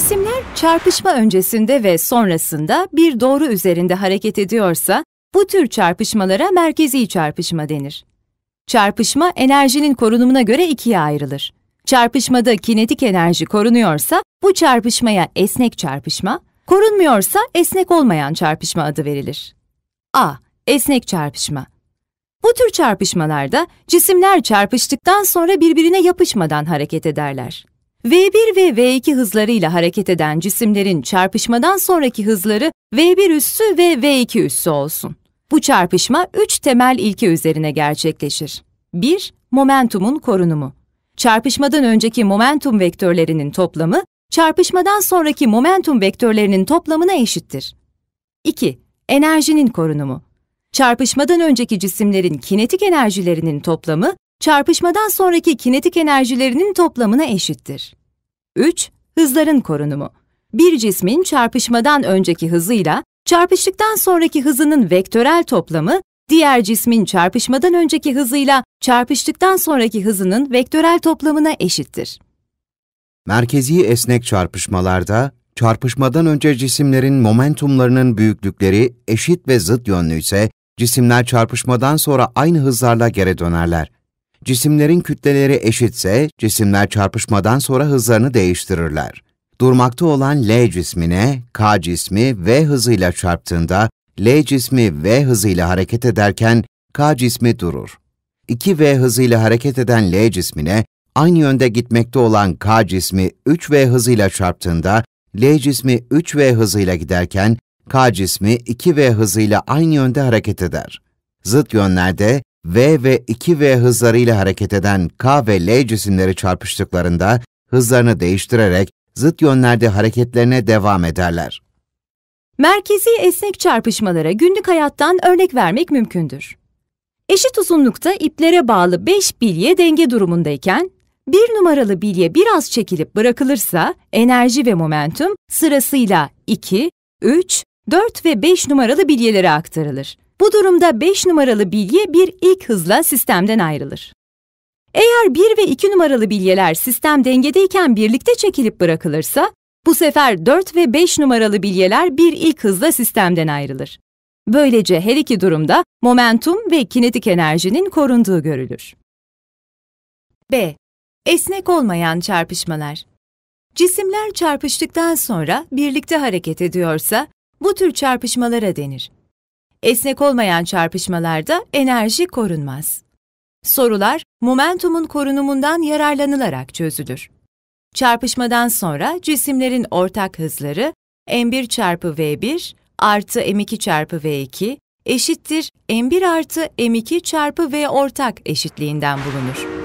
Cisimler çarpışma öncesinde ve sonrasında bir doğru üzerinde hareket ediyorsa, bu tür çarpışmalara merkezi çarpışma denir. Çarpışma enerjinin korunumuna göre ikiye ayrılır. Çarpışmada kinetik enerji korunuyorsa bu çarpışmaya esnek çarpışma, korunmuyorsa esnek olmayan çarpışma adı verilir. A. Esnek çarpışma. Bu tür çarpışmalarda cisimler çarpıştıktan sonra birbirine yapışmadan hareket ederler. V1 ve V2 hızlarıyla hareket eden cisimlerin çarpışmadan sonraki hızları V1 üssü ve V2 üssü olsun. Bu çarpışma üç temel ilke üzerine gerçekleşir. 1. Momentumun korunumu. Çarpışmadan önceki momentum vektörlerinin toplamı, çarpışmadan sonraki momentum vektörlerinin toplamına eşittir. 2. Enerjinin korunumu. Çarpışmadan önceki cisimlerin kinetik enerjilerinin toplamı, çarpışmadan sonraki kinetik enerjilerinin toplamına eşittir. 3. Hızların korunumu. Bir cismin çarpışmadan önceki hızıyla çarpıştıktan sonraki hızının vektörel toplamı, diğer cismin çarpışmadan önceki hızıyla çarpıştıktan sonraki hızının vektörel toplamına eşittir. Merkezi esnek çarpışmalarda çarpışmadan önce cisimlerin momentumlarının büyüklükleri eşit ve zıt yönlüyse, cisimler çarpışmadan sonra aynı hızlarla geri dönerler. Cisimlerin kütleleri eşitse cisimler çarpışmadan sonra hızlarını değiştirirler. Durmakta olan L cismine K cismi V hızıyla çarptığında L cismi V hızıyla hareket ederken K cismi durur. 2V hızıyla hareket eden L cismine aynı yönde gitmekte olan K cismi 3V hızıyla çarptığında L cismi 3V hızıyla giderken K cismi 2V hızıyla aynı yönde hareket eder. Zıt yönlerde V ve 2V hızlarıyla hareket eden K ve L cisimleri çarpıştıklarında hızlarını değiştirerek zıt yönlerde hareketlerine devam ederler. Merkezi esnek çarpışmalara günlük hayattan örnek vermek mümkündür. Eşit uzunlukta iplere bağlı 5 bilye denge durumundayken, bir numaralı bilye biraz çekilip bırakılırsa enerji ve momentum sırasıyla 2, 3, 4 ve 5 numaralı bilyelere aktarılır. Bu durumda 5 numaralı bilye bir ilk hızla sistemden ayrılır. Eğer 1 ve 2 numaralı bilyeler sistem dengedeyken birlikte çekilip bırakılırsa, bu sefer 4 ve 5 numaralı bilyeler bir ilk hızla sistemden ayrılır. Böylece her iki durumda momentum ve kinetik enerjinin korunduğu görülür. B. Esnek olmayan çarpışmalar. Cisimler çarpıştıktan sonra birlikte hareket ediyorsa bu tür çarpışmalara denir. Esnek olmayan çarpışmalarda enerji korunmaz. Sorular momentumun korunumundan yararlanılarak çözülür. Çarpışmadan sonra cisimlerin ortak hızları m1 çarpı v1 artı m2 çarpı v2 eşittir m1 artı m2 çarpı v ortak eşitliğinden bulunur.